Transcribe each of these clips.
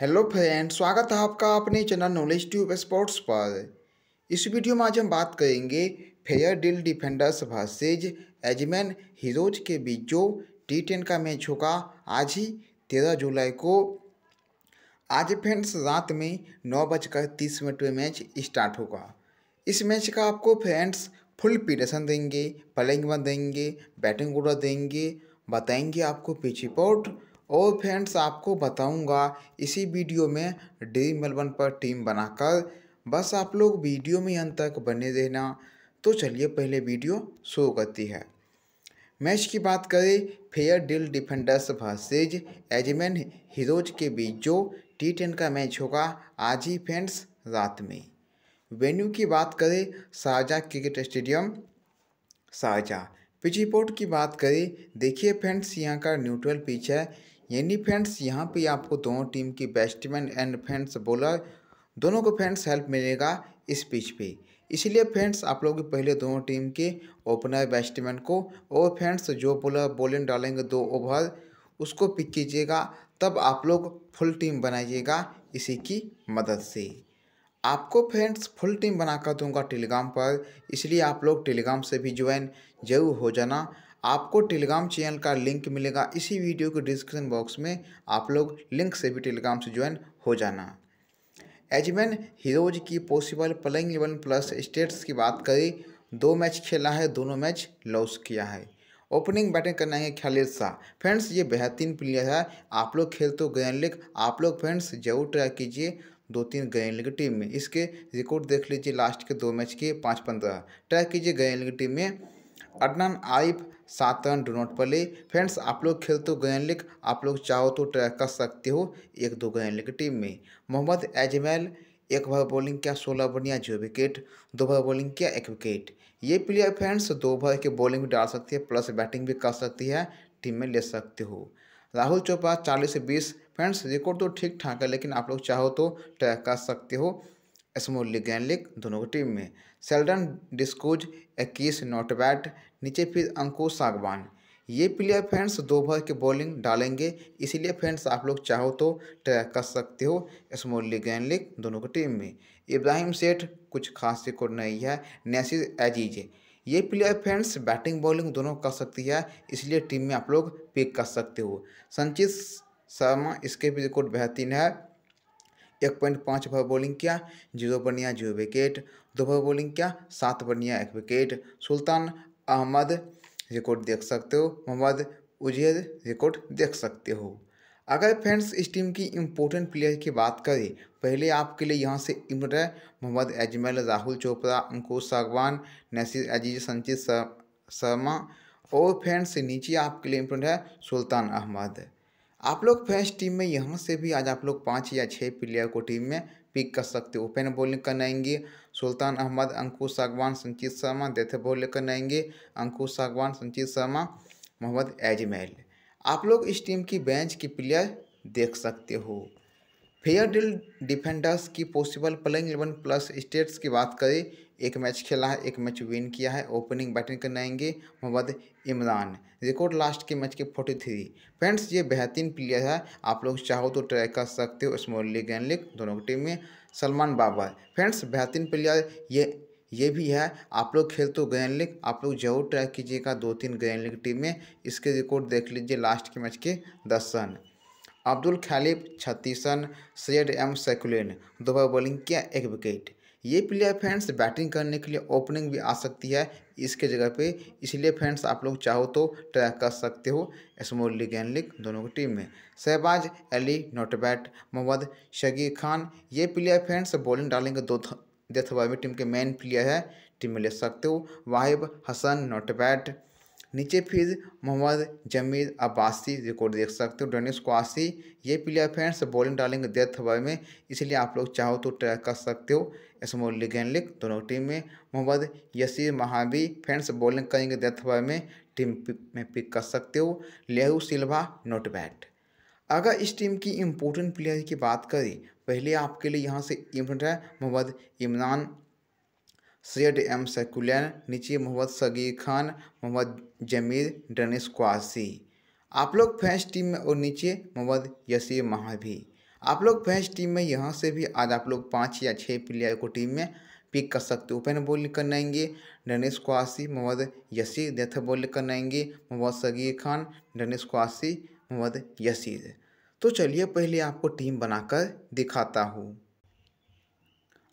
hello friend स्वागत है आपका अपने चैनल नॉलेज ट्यूब स्पोर्ट्स पर इस वीडियो में आज हम बात करेंगे Fair Deal Defenders versus Ajman Heroes के बीच जो टी टेन का मैच होगा आज ही तेरह जुलाई को आज फ्रेंड्स रात में नौ बजकर तीस मिनट में मैच स्टार्ट होगा इस मैच का आपको फ्रेंड्स फुल पीडेशन देंगे पलिंग देंगे बैटिंग ऑर्डर देंगे बताएंगे आपको पिच रिपोर्ट और फ्रेंड्स आपको बताऊंगा इसी वीडियो में ड्रीम मेलबर्न पर टीम बनाकर बस आप लोग वीडियो में अंत तक बने रहना तो चलिए पहले वीडियो शुरू करती है मैच की बात करें Fair Deal Defenders versus Ajman Heroes के बीच जो टी टेन का मैच होगा आज ही फ्रेंड्स रात में वेन्यू की बात करें Sharjah cricket stadium Sharjah report की बात करें देखिए फ्रेंड्स यहाँ का न्यूट्रल पिच है यानी फ्रेंड्स यहाँ पे आपको दोनों टीम की बैट्समैन एंड फ्रेंड्स बॉलर दोनों को फ्रेंड्स हेल्प मिलेगा इस पिच पे इसलिए फ्रेंड्स आप लोग पहले दोनों टीम के ओपनर बैट्समैन को और फ्रेंड्स जो बोलर बॉलिंग डालेंगे दो ओवर उसको पिक कीजिएगा तब आप लोग फुल टीम बनाइएगा इसी की मदद से आपको फ्रेंड्स फुल टीम बनाकर दूंगा टेलीग्राम पर इसलिए आप लोग टेलीग्राम से भी ज्वाइन जरूर हो जाना आपको टेलीग्राम चैनल का लिंक मिलेगा इसी वीडियो के डिस्क्रिप्शन बॉक्स में आप लोग लिंक से भी टेलीग्राम से ज्वाइन हो जाना एजमैन हीरोज की possible playing eleven plus stats की बात करें दो मैच खेला है दोनों मैच लॉस किया है ओपनिंग बैटिंग करना है खालिद शाह फ्रेंड्स ये बेहतरीन प्लेयर है आप लोग खेल तो ग्रैंड लिग आप लोग फ्रेंड्स जरूर ट्राई कीजिए दो तीन ग्रैंड लिग टीम में इसके रिकॉर्ड देख लीजिए लास्ट के दो मैच के पाँच पंद्रह ट्राई कीजिए ग्रैंड लिग टीम में अदनान आइफ सात रन डो नॉट पर ले फ्रेंड्स आप लोग खेल तो गयन लिख आप लोग चाहो तो ट्रैक कर सकते हो एक दो गयन लिख टीम में मोहम्मद एजमैल एक ओवर बॉलिंग किया सोलह बनिया जो विकेट दो भर बॉलिंग किया एक विकेट ये प्लेयर फ्रेंड्स दो भर के बॉलिंग भी डाल सकती है प्लस बैटिंग भी कर सकती है टीम में ले सकते हो राहुल चोपा चालीस से बीस फ्रेंड्स रिकॉर्ड तो ठीक ठाक है लेकिन आप लोग चाहो तो ट्रैक कर सकते हो स्मोल लीग एंड लीग दोनों की टीम में सेल्डन डिस्कोज इक्कीस नॉट बैट नीचे फिर अंकुश सागवान ये प्लेयर फ्रेंड्स दोपहर की बॉलिंग डालेंगे इसीलिए फ्रेंड्स आप लोग चाहो तो ट्रैक कर सकते हो स्मॉल लीग एन लीग दोनों की टीम में इब्राहिम सेठ कुछ खास रिकॉर्ड नहीं है नैसिर एजीज ये प्लेयर फ्रेंड्स बैटिंग बॉलिंग दोनों कर सकती है इसलिए टीम में आप लोग पिक कर सकते हो संचित शर्मा इसके भी रिकॉर्ड बेहतरीन है एक पॉइंट पाँच ओवर बॉलिंग किया जीरो बनिया जीरो विकेट दो ओवर बॉलिंग किया सात बनिया एक विकेट सुल्तान अहमद रिकॉर्ड देख सकते हो मोहम्मद उजैर रिकॉर्ड देख सकते हो अगर फ्रेंड्स इस टीम की इम्पोर्टेंट प्लेयर की बात करें पहले आपके लिए यहाँ से इमर मोहम्मद अजमल राहुल चोपड़ा अंकुश सागवान नसीर अजीज संचित शर्मा और फ्रेंड्स नीचे आपके लिए इम्पोर्टेंट है सुल्तान अहमद आप लोग फ्रेंड्स टीम में यहाँ से भी आज आप लोग पाँच या छः प्लेयर को टीम में पिक कर सकते हो उपेंद्र बॉलिंग करने आएंगे सुल्तान अहमद अंकुश सागवान संचित शर्मा डेथ बोलिंग करने आएंगे अंकुश सागवान संचित शर्मा मोहम्मद एजमैल आप लोग इस टीम की बेंच की प्लेयर देख सकते हो फेयर डील डिफेंडर्स की possible playing eleven plus stats की बात करें एक मैच खेला है एक मैच विन किया है ओपनिंग बैटिंग करने आएंगे मोहम्मद इमरान रिकॉर्ड लास्ट के मैच के फोर्टी थ्री फ्रेंड्स ये बेहतरीन प्लेयर है आप लोग चाहो तो ट्राई कर सकते हो स्मॉल लीग एंड लीग दोनों की टीम में सलमान बाबर फ्रेंड्स बेहतरीन प्लेयर ये ये भी है आप लोग खेल तो ग्रैंड लीग आप लोग जरूर ट्राई कीजिएगा दो तीन ग्रैंड लीग टीम में इसके रिकॉर्ड देख लीजिए लास्ट के मैच के दस रन अब्दुल खालिफ छत्तीस रन सैयद एम सैकुलन दोबारा बॉलिंग किया एक विकेट ये प्लेयर फ्रेंड्स बैटिंग करने के लिए ओपनिंग भी आ सकती है इसके जगह पे इसलिए फ्रेंड्स आप लोग चाहो तो ट्रैक कर सकते हो स्मॉल लीग एंड लीग दोनों की टीम में शहबाज अली नोटबैट मोहम्मद शगीर खान ये प्लेयर फ्रेंड्स बॉलिंग डालेंगे दो डेथ टीम के मेन प्लेयर है टीम में ले सकते हो वाहिब हसन नोटबैट नीचे फिर मोहम्मद जमीर अब्बासी रिकॉर्ड देख सकते हो डेनिस क्वासी ये प्लेयर फ्रेंड्स बॉलिंग डालेंगे डेथ बॉय में इसलिए आप लोग चाहो तो ट्रैक कर सकते हो स्मॉल लीग एंड लीग दोनों टीम में मोहम्मद यसीर महावी फ्रेंड्स बॉलिंग करेंगे डेथ बॉय में टीम में पिक कर सकते हो लेहू सिल्वा नोट बैट अगर इस टीम की इम्पोर्टेंट प्लेयर की बात करें पहले आपके लिए यहाँ से इम्पोर्टेंट है मोहम्मद इमरान सैयद एम सैकुलन नीचे मोहम्मद सगी खान मोहम्मद जमीर डनिस क्वासी आप लोग फैंस टीम में और नीचे मोहम्मद यसी महावी आप लोग फैंस टीम में यहाँ से भी आज आप लोग पाँच या छः प्लेयर को टीम में पिक कर सकते हो ओपन बॉलिंग आएंगे डनिस क्वासी मोहम्मद यसी डेथ बॉलिंग आएंगे मोहम्मद सगी खान डनिस क्वासी मोहम्मद यसीर तो चलिए पहले आपको टीम बनाकर दिखाता हूँ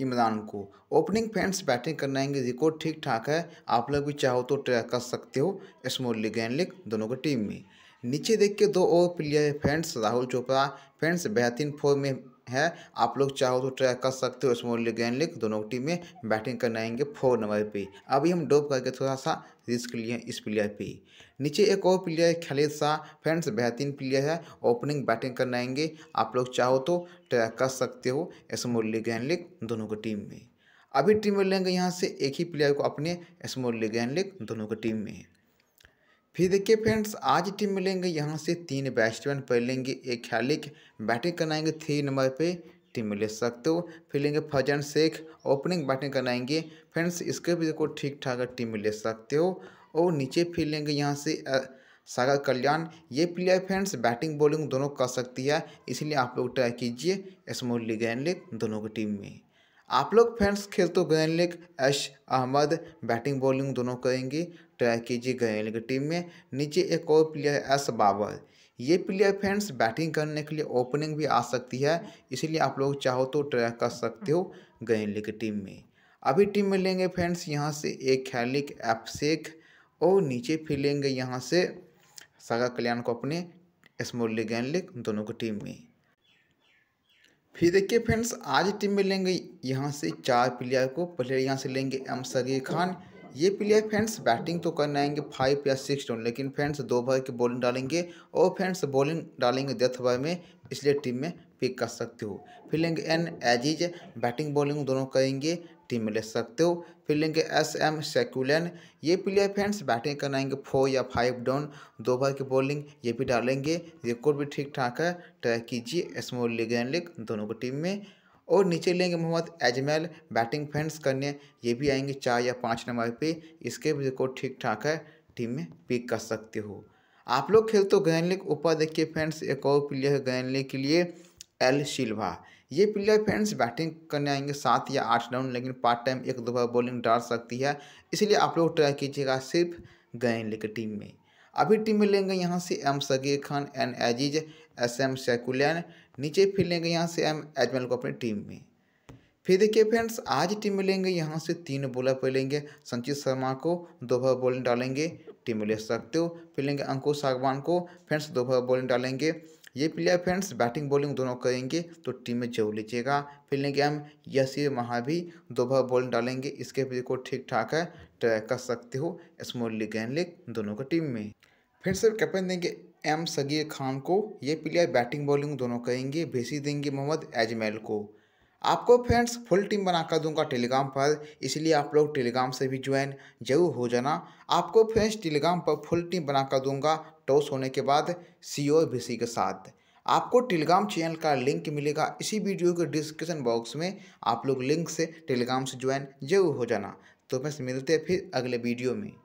इमरान को ओपनिंग फैंस बैटिंग करने आएंगे रिकॉर्ड ठीक ठाक है आप लोग भी चाहो तो ट्रैक कर सकते हो स्मॉल लीग एंड लीग दोनों की टीम में नीचे देख के दो और player fans Rahul Chopra fans बेहतरीन फॉर्म में है आप लोग चाहो तो ट्राई कर सकते हो स्मॉल लीग ग्रैंड लीग दोनों टीम में बैटिंग करने आएंगे फोर नंबर पे अभी हम डोप करके थोड़ा सा रिस्क लिए इस प्लेयर पे नीचे एक और प्लेयर है खालिद शाह फ्रेंड्स बेहतरीन प्लेयर है ओपनिंग बैटिंग करने आएंगे आप लोग चाहो तो ट्राई कर सकते हो स्मॉल लीग ग्रैंड लिख दोनों की टीम में अभी टीम में लेंगे यहाँ से एक ही प्लेयर को अपने स्मॉल लीग ग्रैंड लिख दोनों की टीम में फिर देखिए फ्रेंड्स आज टीम मिलेंगे यहाँ से तीन बैट्समैन पहले लेंगे एक खियालिक बैटिंग कराएंगे थ्री नंबर पे टीम ले सकते हो फिर लेंगे फजन शेख ओपनिंग बैटिंग कराएंगे फ्रेंड्स इसके भी देखो ठीक ठाक टीम ले सकते हो और नीचे फिर लेंगे यहाँ से सागर कल्याण ये प्लेयर फ्रेंड्स बैटिंग बॉलिंग दोनों कर सकती है इसलिए आप लोग ट्राई कीजिए स्मॉल लीग एंड लीग दोनों की टीम में आप लोग फ्रेंड्स खेल तो गए लिग ऐश अहमद बैटिंग बॉलिंग दोनों करेंगे ट्राई कीजिए गए लिग टीम में नीचे एक और प्लेयर एस बाबर ये प्लेयर फ्रेंड्स बैटिंग करने के लिए ओपनिंग भी आ सकती है इसलिए आप लोग चाहो तो ट्राई कर सकते हो गए लिग टीम में अभी टीम में लेंगे फ्रेंड्स यहाँ से एक खैलिक एफ शेख और नीचे फिर लेंगे यहाँ से सगा कल्याण को अपने स्मोली गैनलिक दोनों की टीम में फिर देखिए फ्रेंड्स आज टीम में लेंगे यहाँ से चार प्लेयर को प्लेयर यहाँ से लेंगे एम सगीर खान ये प्लेयर फ्रेंड्स बैटिंग तो करने आएंगे फाइव या सिक्स डाउन लेकिन फ्रेंड्स दो भर की बॉलिंग डालेंगे और फ्रेंड्स बॉलिंग डालेंगे डेथ ओवर में इसलिए टीम में पिक कर सकते हो फिर लेंगे एन एजीज बैटिंग बॉलिंग दोनों करेंगे टीम में ले सकते हो फिर लेंगे एस एम सेक्यूलन ये प्लेयर फ्रेंड्स बैटिंग कराएंगे फोर या फाइव डाउन दो भर की बॉलिंग ये भी डालेंगे रिकॉर्ड भी ठीक ठाक है ट्राई कीजिए स्मॉल लीग एंड लीग दोनों को टीम में और नीचे लेंगे मोहम्मद एजमेल बैटिंग फ्रेंड्स करने ये भी आएंगे चार या पाँच नंबर पर इसके भी रिकॉर्ड ठीक ठाक है टीम में पिक कर सकते हो आप लोग खेल तो गैन लीग ऊपर देखिए फ्रेंड्स एक और प्लेयर है गैन लीग के लिए एल सिल्वा ये प्लेयर फ्रेंड्स बैटिंग करने आएंगे सात या आठ राउंड लेकिन पार्ट टाइम एक दो बार बॉलिंग डाल सकती है इसलिए आप लोग ट्राई कीजिएगा सिर्फ गैन लेकर टीम में अभी टीम में लेंगे यहाँ से M Sagir Khan N Aziz S M सैकुलन नीचे फिर लेंगे यहाँ से एम एजमल को अपनी टीम में फिर देखिए फ्रेंड्स आज टीम में लेंगे यहाँ से तीन बॉलर पर लेंगे संचित शर्मा को दो दोपहर बॉलिंग डालेंगे टीम में ले सकते हो फिर लेंगे अंकुश सागवान को फ्रेंड्स बार बॉलिंग डालेंगे ये प्लेयर फ्रेंड्स बैटिंग बॉलिंग दोनों करेंगे तो टीम में जरूर लीजिएगा फील्डिंग हम यसी दो दोबारा बॉलिंग डालेंगे इसके भी को ठीक ठाक है ट्रैक कर सकते हो स्मॉल लीग एंड लीग दोनों का टीम में फिर सर कैप्टन देंगे एम सगीर खान को ये प्लेयर बैटिंग बॉलिंग दोनों करेंगे भेजी देंगे मोहम्मद एजमेल को आपको फ्रेंड्स फुल टीम बनाकर दूंगा टेलीग्राम पर इसलिए आप लोग टेलीग्राम से भी ज्वाइन जरूर हो जाना आपको फ्रेंड्स टेलीग्राम पर फुल टीम बनाकर दूंगा टॉस होने के बाद सी ओ सी के साथ आपको टेलीग्राम चैनल का लिंक मिलेगा इसी वीडियो के डिस्क्रिप्शन बॉक्स में आप लोग लिंक से टेलीग्राम से ज्वाइन जरूर हो जाना तो फ्रेंड्स मिलते हैं फिर अगले वीडियो में